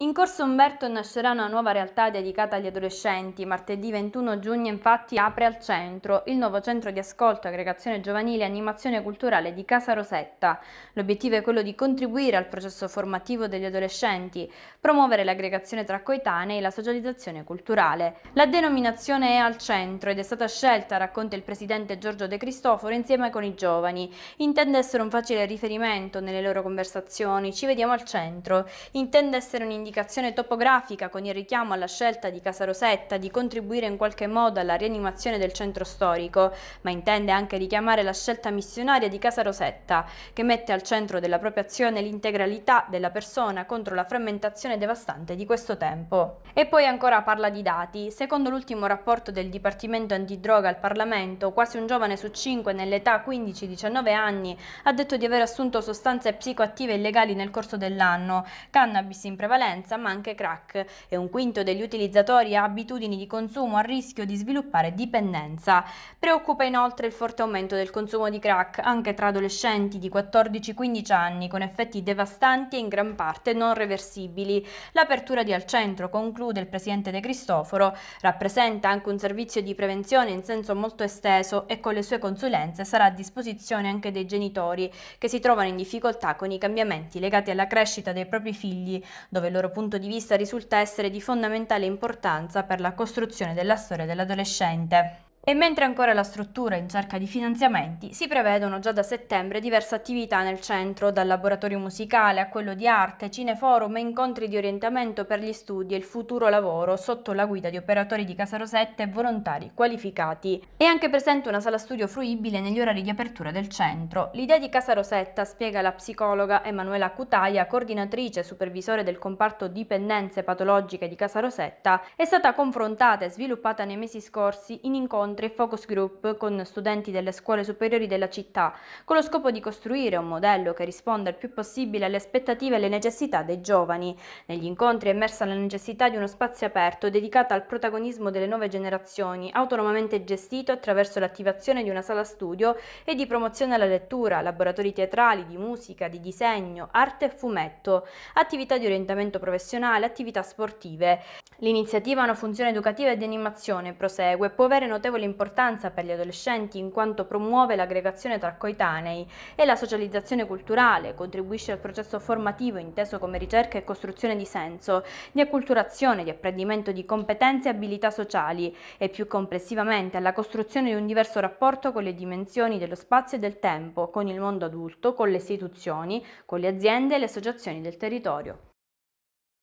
In Corso Umberto nascerà una nuova realtà dedicata agli adolescenti. Martedì 21 giugno infatti apre al centro il nuovo centro di ascolto, aggregazione giovanile e animazione culturale di Casa Rosetta. L'obiettivo è quello di contribuire al processo formativo degli adolescenti, promuovere l'aggregazione tra coetanei e la socializzazione culturale. La denominazione è al centro ed è stata scelta, racconta il presidente Giorgio De Cristoforo, insieme con i giovani. Intende essere un facile riferimento nelle loro conversazioni, ci vediamo al centro. Intende essere un indicazione topografica con il richiamo alla scelta di Casa Rosetta di contribuire in qualche modo alla rianimazione del centro storico, ma intende anche richiamare la scelta missionaria di Casa Rosetta, che mette al centro della propria azione l'integralità della persona contro la frammentazione devastante di questo tempo. E poi ancora parla di dati. Secondo l'ultimo rapporto del Dipartimento Antidroga al Parlamento, quasi un giovane su cinque nell'età 15-19 anni ha detto di aver assunto sostanze psicoattive illegali nel corso dell'anno, cannabis in prevalenza dipendenza ma anche crack e un quinto degli utilizzatori ha abitudini di consumo a rischio di sviluppare dipendenza. Preoccupa inoltre il forte aumento del consumo di crack anche tra adolescenti di 14-15 anni con effetti devastanti e in gran parte non reversibili. L'apertura di Al Centro, conclude il presidente De Cristoforo, rappresenta anche un servizio di prevenzione in senso molto esteso e con le sue consulenze sarà a disposizione anche dei genitori che si trovano in difficoltà con i cambiamenti legati alla crescita dei propri figli, dove loro loro punto di vista risulta essere di fondamentale importanza per la costruzione della storia dell'adolescente. E mentre ancora la struttura è in cerca di finanziamenti, si prevedono già da settembre diverse attività nel centro, dal laboratorio musicale a quello di arte, cineforum e incontri di orientamento per gli studi e il futuro lavoro sotto la guida di operatori di Casa Rosetta e volontari qualificati. È anche presente una sala studio fruibile negli orari di apertura del centro. L'idea di Casa Rosetta, spiega la psicologa Emanuela Cutaia, coordinatrice e supervisore del comparto dipendenze patologiche di Casa Rosetta, è stata confrontata e sviluppata nei mesi scorsi in incontri incontri e focus group con studenti delle scuole superiori della città, con lo scopo di costruire un modello che risponda il più possibile alle aspettative e alle necessità dei giovani. Negli incontri è emersa la necessità di uno spazio aperto dedicato al protagonismo delle nuove generazioni, autonomamente gestito attraverso l'attivazione di una sala studio e di promozione alla lettura, laboratori teatrali, di musica, di disegno, arte e fumetto, attività di orientamento professionale, attività sportive. L'iniziativa ha una funzione educativa e di animazione, prosegue, può avere notevoli importanza per gli adolescenti in quanto promuove l'aggregazione tra coetanei e la socializzazione culturale, contribuisce al processo formativo inteso come ricerca e costruzione di senso, di acculturazione, di apprendimento di competenze e abilità sociali e più complessivamente alla costruzione di un diverso rapporto con le dimensioni dello spazio e del tempo, con il mondo adulto, con le istituzioni, con le aziende e le associazioni del territorio.